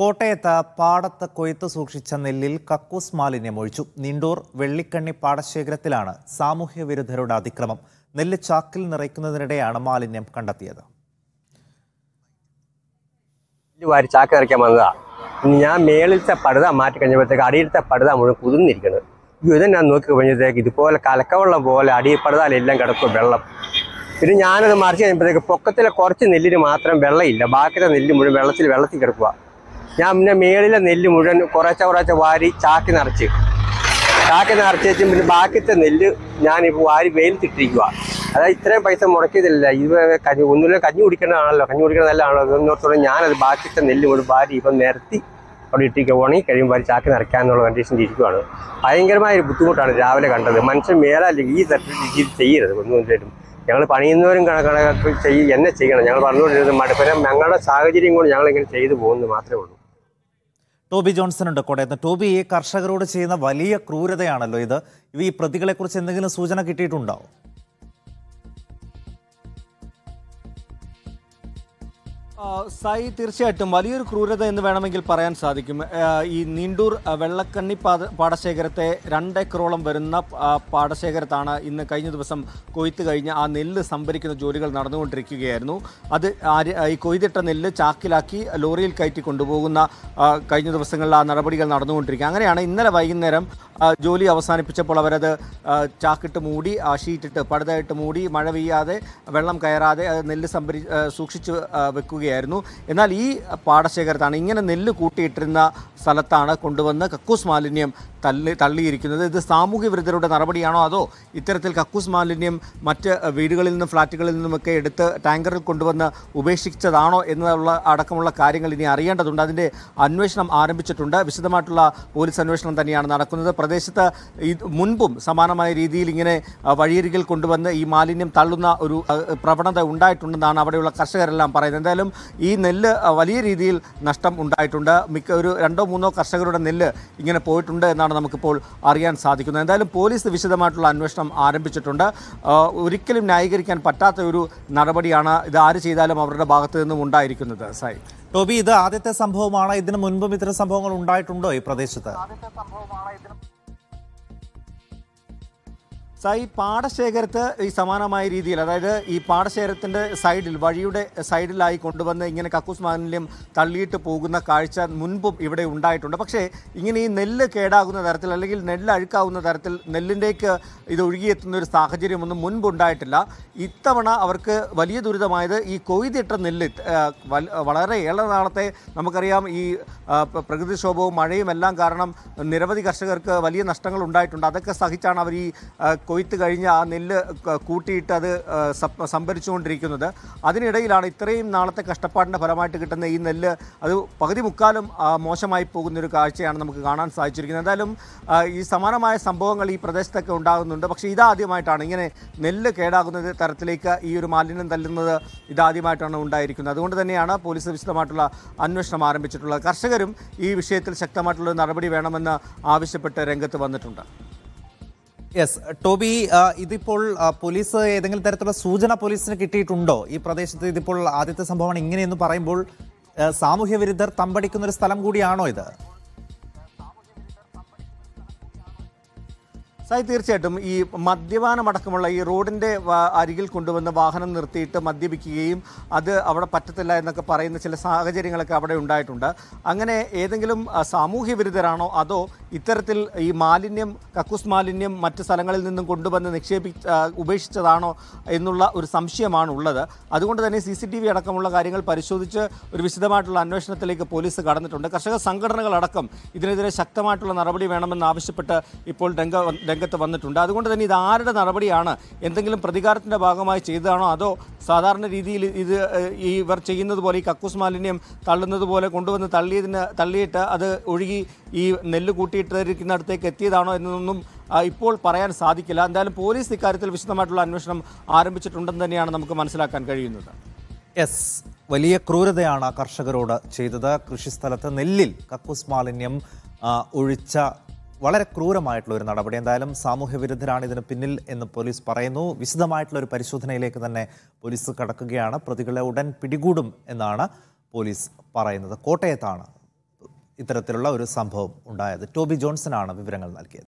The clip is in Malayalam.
കോട്ടയത്ത് പാടത്ത് കൊയ്ത്ത് സൂക്ഷിച്ച നെല്ലിൽ കക്കൂസ് മാലിന്യം ഒഴിച്ചു നിണ്ടൂർ വെള്ളിക്കണ്ണി പാടശേഖരത്തിലാണ് സാമൂഹ്യ വിരുദ്ധരുടെ അതിക്രമം നെല്ല് ചാക്കിൽ നിറയ്ക്കുന്നതിനിടെയാണ് മാലിന്യം കണ്ടെത്തിയത് വാരി ചാക്ക് നിറയ്ക്കാൻ വന്നതാ ഞാൻ മേളിലത്തെ പടുത മാറ്റി കഴിഞ്ഞപ്പോഴത്തേക്ക് അടിയിലത്തെ പടുത മുഴുവൻ കുതിർന്നിരിക്കുന്നത് ഇത് ഞാൻ നോക്കി കഴിഞ്ഞപ്പോഴത്തേക്ക് ഇതുപോലെ കലക്കവെള്ളം പോലെ അടി പടുതാലെല്ലാം കിടക്കും വെള്ളം പിന്നെ ഞാനത് മറിച്ച് കഴിഞ്ഞപ്പോഴത്തേക്ക് പൊക്കത്തിലെ കുറച്ച് നെല്ലിന് മാത്രം വെള്ളമില്ല ബാക്കിയുടെ നെല്ല് മുഴുവൻ വെള്ളത്തിൽ വെള്ളത്തിൽ കിടക്കുക ഞാൻ പിന്നെ മേളിലെ നെല്ല് മുഴുവൻ കുറച്ച കുറച്ച വാരി ചാക്കി നിറച്ച് ചാക്കി നിറച്ചേച്ചും പിന്നെ ബാക്കിത്തെ നെല്ല് ഞാൻ ഇപ്പോൾ വാരി വെയിലത്തിട്ടിരിക്കുക അതായത് ഇത്രയും പൈസ മുടക്കിയതല്ല ഇത് കഞ്ഞി ഒന്നുമില്ല കഞ്ഞി കുടിക്കേണ്ടതാണല്ലോ കഞ്ഞി കുടിക്കണ നല്ലതാണല്ലോ എന്നോർത്തോടെ ഞാനത് ബാക്കിത്തെ നെല്ല് മുഴുവൻ വാരി ഇപ്പം നിരത്തി അവിടെ ഇട്ടിരിക്കുക ഉണങ്ങി കഴിയുമ്പോൾ വാരി ചാക്കി നിറയ്ക്കാന്നുള്ള കണ്ടീഷൻ ഇരിക്കുകയാണ് ഭയങ്കരമായ ഒരു ബുദ്ധിമുട്ടാണ് രാവിലെ കണ്ടത് മനുഷ്യൻ മേലല്ലെങ്കിൽ ഈ തരത്തിൽ രീതിയിൽ ചെയ്യരുത് ഒന്നും ഞങ്ങൾ പണിയുന്നവരും കണക്കണക്ക് ചെയ്യും എന്നെ ചെയ്യണം ഞങ്ങൾ പറഞ്ഞുകൊണ്ടിരുന്നത് മടുപ്പരം ഞങ്ങളുടെ സാഹചര്യം കൊണ്ട് ഞങ്ങളിങ്ങനെ ചെയ്തു പോകുന്നത് മാത്രമേ ഉള്ളൂ ടോബി ജോൺസൺ ഉണ്ട് കോട്ടയത്ത് ടോബി ഈ കർഷകരോട് ചെയ്യുന്ന വലിയ ക്രൂരതയാണല്ലോ ഇത് ഈ പ്രതികളെക്കുറിച്ച് എന്തെങ്കിലും സൂചന കിട്ടിയിട്ടുണ്ടോ സായി തീർച്ചയായിട്ടും വലിയൊരു ക്രൂരത എന്ന് വേണമെങ്കിൽ പറയാൻ സാധിക്കും ഈ നീണ്ടൂർ വെള്ളക്കണ്ണി പാടശേഖരത്തെ രണ്ടേക്കറോളം വരുന്ന പാടശേഖരത്താണ് ഇന്ന് കഴിഞ്ഞ ദിവസം കൊയ്ത്ത് കഴിഞ്ഞ് ആ നെല്ല് സംഭരിക്കുന്ന ജോലികൾ നടന്നുകൊണ്ടിരിക്കുകയായിരുന്നു അത് ഈ കൊയ്തിട്ട നെല്ല് ചാക്കിലാക്കി ലോറിയിൽ കയറ്റി കൊണ്ടുപോകുന്ന കഴിഞ്ഞ ദിവസങ്ങളിൽ ആ നടപടികൾ നടന്നുകൊണ്ടിരിക്കുക അങ്ങനെയാണ് ഇന്നലെ വൈകുന്നേരം ജോലി അവസാനിപ്പിച്ചപ്പോൾ അവരത് ചാക്കിട്ട് മൂടി ആ ഷീറ്റിട്ട് പടുതായിട്ട് മൂടി മഴ പെയ്യാതെ വെള്ളം കയറാതെ നെല്ല് സംഭരി സൂക്ഷിച്ച് വെക്കുക പോവുകയായിരുന്നു എന്നാൽ ഈ പാടശേഖരത്താണ് ഇങ്ങനെ നെല്ല് കൂട്ടിയിട്ടിരുന്ന സ്ഥലത്താണ് കൊണ്ടുവന്ന് കക്കൂസ് മാലിന്യം തള്ളി തള്ളിയിരിക്കുന്നത് ഇത് സാമൂഹ്യ വിരുദ്ധരുടെ നടപടിയാണോ അതോ ഇത്തരത്തിൽ കക്കൂസ് മാലിന്യം മറ്റ് വീടുകളിൽ നിന്നും ഫ്ളാറ്റുകളിൽ നിന്നുമൊക്കെ എടുത്ത് ടാങ്കറിൽ കൊണ്ടുവന്ന് ഉപേക്ഷിച്ചതാണോ എന്നുള്ള അടക്കമുള്ള കാര്യങ്ങൾ ഇനി അറിയേണ്ടതുണ്ട് അതിൻ്റെ അന്വേഷണം ആരംഭിച്ചിട്ടുണ്ട് വിശദമായിട്ടുള്ള പോലീസ് അന്വേഷണം തന്നെയാണ് നടക്കുന്നത് പ്രദേശത്ത് മുൻപും സമാനമായ രീതിയിൽ ഇങ്ങനെ വഴിയരികിൽ കൊണ്ടുവന്ന് ഈ മാലിന്യം തള്ളുന്ന ഒരു പ്രവണത ഉണ്ടായിട്ടുണ്ടെന്നാണ് അവിടെയുള്ള കർഷകരെല്ലാം പറയുന്നത് എന്തായാലും ഈ നെല്ല് വലിയ രീതിയിൽ നഷ്ടം ഉണ്ടായിട്ടുണ്ട് മിക്ക ഒരു രണ്ടോ മൂന്നോ കർഷകരുടെ നെല്ല് ഇങ്ങനെ പോയിട്ടുണ്ട് എന്നാണ് നമുക്കിപ്പോൾ അറിയാൻ സാധിക്കുന്നത് എന്തായാലും പോലീസ് വിശദമായിട്ടുള്ള അന്വേഷണം ആരംഭിച്ചിട്ടുണ്ട് ഒരിക്കലും ന്യായീകരിക്കാൻ പറ്റാത്ത ഒരു നടപടിയാണ് ഇത് ആര് ചെയ്താലും അവരുടെ ഭാഗത്തു നിന്നും ഉണ്ടായിരിക്കുന്നത് സായി ടോബി ഇത് ആദ്യത്തെ സംഭവമാണ് ഇതിനു മുൻപും ഇത്തരം സംഭവങ്ങൾ ഉണ്ടായിട്ടുണ്ടോ ഈ പ്രദേശത്ത് ആദ്യത്തെ സംഭവമാണ് ഇതിനു ഈ പാടശേഖരത്ത് ഈ സമാനമായ രീതിയിൽ അതായത് ഈ പാടശേഖരത്തിൻ്റെ സൈഡിൽ വഴിയുടെ സൈഡിലായി കൊണ്ടുവന്ന് ഇങ്ങനെ കക്കൂസ് മാലിന്യം തള്ളിയിട്ട് പോകുന്ന കാഴ്ച മുൻപും ഇവിടെ ഉണ്ടായിട്ടുണ്ട് പക്ഷേ ഇങ്ങനെ ഈ നെല്ല് കേടാകുന്ന തരത്തിൽ അല്ലെങ്കിൽ നെല്ല് അഴുക്കാവുന്ന തരത്തിൽ നെല്ലിൻ്റേക്ക് ഇത് ഒഴുകിയെത്തുന്ന ഒരു സാഹചര്യമൊന്നും മുൻപുണ്ടായിട്ടില്ല ഇത്തവണ അവർക്ക് വലിയ ദുരിതമായത് ഈ കൊയ്തിട്ട നെല്ല് വളരെ ഏറെ നാളത്തെ നമുക്കറിയാം ഈ പ്രകൃതിക്ഷോഭവും മഴയും എല്ലാം കാരണം നിരവധി കർഷകർക്ക് വലിയ നഷ്ടങ്ങൾ ഉണ്ടായിട്ടുണ്ട് അതൊക്കെ സഹിച്ചാണ് അവർ ഈ കൊയ്ത്ത് കഴിഞ്ഞ് ആ നെല്ല് കൂട്ടിയിട്ട് അത് സംഭരിച്ചുകൊണ്ടിരിക്കുന്നത് അതിനിടയിലാണ് ഇത്രയും നാളത്തെ കഷ്ടപ്പാടിൻ്റെ ഫലമായിട്ട് കിട്ടുന്ന ഈ നെല്ല് അത് പകുതി മുക്കാലും മോശമായി പോകുന്ന ഒരു കാഴ്ചയാണ് നമുക്ക് കാണാൻ സാധിച്ചിരിക്കുന്നത് എന്തായാലും ഈ സമാനമായ സംഭവങ്ങൾ ഈ പ്രദേശത്തൊക്കെ ഉണ്ടാകുന്നുണ്ട് പക്ഷേ ഇതാദ്യമായിട്ടാണ് ഇങ്ങനെ നെല്ല് കേടാകുന്ന തരത്തിലേക്ക് ഈ ഒരു മാലിന്യം തല്ലുന്നത് ഇതാദ്യമായിട്ടാണ് ഉണ്ടായിരിക്കുന്നത് അതുകൊണ്ട് തന്നെയാണ് പോലീസ് വിശദമായിട്ടുള്ള അന്വേഷണം ആരംഭിച്ചിട്ടുള്ളത് കർഷകരും ഈ വിഷയത്തിൽ ശക്തമായിട്ടുള്ള നടപടി വേണമെന്ന് ആവശ്യപ്പെട്ട് രംഗത്ത് വന്നിട്ടുണ്ട് യെസ് ടോബി ഇതിപ്പോൾ പോലീസ് ഏതെങ്കിലും തരത്തിലുള്ള സൂചന പോലീസിന് കിട്ടിയിട്ടുണ്ടോ ഈ പ്രദേശത്ത് ഇതിപ്പോൾ ആദ്യത്തെ സംഭവമാണ് ഇങ്ങനെയെന്ന് പറയുമ്പോൾ സാമൂഹ്യ വിരുദ്ധർ തമ്പടിക്കുന്ന ഒരു സ്ഥലം കൂടിയാണോ ഇത് സായി തീർച്ചയായിട്ടും ഈ മദ്യപാനമടക്കമുള്ള ഈ റോഡിൻ്റെ അരികിൽ കൊണ്ടുവന്ന് വാഹനം നിർത്തിയിട്ട് മദ്യപിക്കുകയും അത് അവിടെ പറ്റത്തില്ല എന്നൊക്കെ പറയുന്ന ചില സാഹചര്യങ്ങളൊക്കെ അവിടെ ഉണ്ടായിട്ടുണ്ട് അങ്ങനെ ഏതെങ്കിലും സാമൂഹ്യ വിരുദ്ധരാണോ അതോ ഇത്തരത്തിൽ ഈ മാലിന്യം കക്കൂസ് മാലിന്യം മറ്റ് സ്ഥലങ്ങളിൽ നിന്നും കൊണ്ടുവന്ന് നിക്ഷേപി ഉപേക്ഷിച്ചതാണോ എന്നുള്ള ഒരു സംശയമാണ് ഉള്ളത് അതുകൊണ്ട് തന്നെ സി സി ടി വി അടക്കമുള്ള കാര്യങ്ങൾ പരിശോധിച്ച് ഒരു വിശദമായിട്ടുള്ള അന്വേഷണത്തിലേക്ക് പോലീസ് കടന്നിട്ടുണ്ട് കർഷക സംഘടനകളടക്കം ഇതിനെതിരെ ശക്തമായിട്ടുള്ള നടപടി വേണമെന്ന് ആവശ്യപ്പെട്ട് ഇപ്പോൾ രംഗ രംഗത്ത് വന്നിട്ടുണ്ട് അതുകൊണ്ട് തന്നെ ഇത് ആരുടെ നടപടിയാണ് എന്തെങ്കിലും പ്രതികാരത്തിൻ്റെ ഭാഗമായി ചെയ്തതാണോ അതോ സാധാരണ രീതിയിൽ ഇത് ഇവർ ചെയ്യുന്നത് പോലെ ഈ കക്കൂസ് മാലിന്യം തള്ളുന്നത് പോലെ കൊണ്ടുവന്ന് തള്ളിയതിന് തള്ളിയിട്ട് അത് ഒഴുകി ഈ നെല്ല് കൂട്ടിയിട്ടിരിക്കുന്നിടത്തേക്ക് എത്തിയതാണോ എന്നൊന്നും ഇപ്പോൾ പറയാൻ സാധിക്കില്ല എന്തായാലും പോലീസ് ഇക്കാര്യത്തിൽ വിശദമായിട്ടുള്ള അന്വേഷണം ആരംഭിച്ചിട്ടുണ്ടെന്ന് തന്നെയാണ് നമുക്ക് മനസ്സിലാക്കാൻ കഴിയുന്നത് എസ് വലിയ ക്രൂരതയാണ് കർഷകരോട് ചെയ്തത് കൃഷിസ്ഥലത്ത് നെല്ലിൽ കക്കൂസ് മാലിന്യം ഒഴിച്ച വളരെ ക്രൂരമായിട്ടുള്ള ഒരു നടപടി എന്തായാലും സാമൂഹ്യ വിരുദ്ധരാണ് ഇതിന് പിന്നിൽ എന്ന് പോലീസ് പറയുന്നു വിശദമായിട്ടുള്ള ഒരു പരിശോധനയിലേക്ക് തന്നെ പോലീസ് കടക്കുകയാണ് പ്രതികളെ ഉടൻ പിടികൂടും എന്നാണ് പോലീസ് പറയുന്നത് കോട്ടയത്താണ് ഇത്തരത്തിലുള്ള ഒരു സംഭവം ഉണ്ടായത് ടോബി ജോൺസൺ ആണ് വിവരങ്ങൾ നൽകിയത്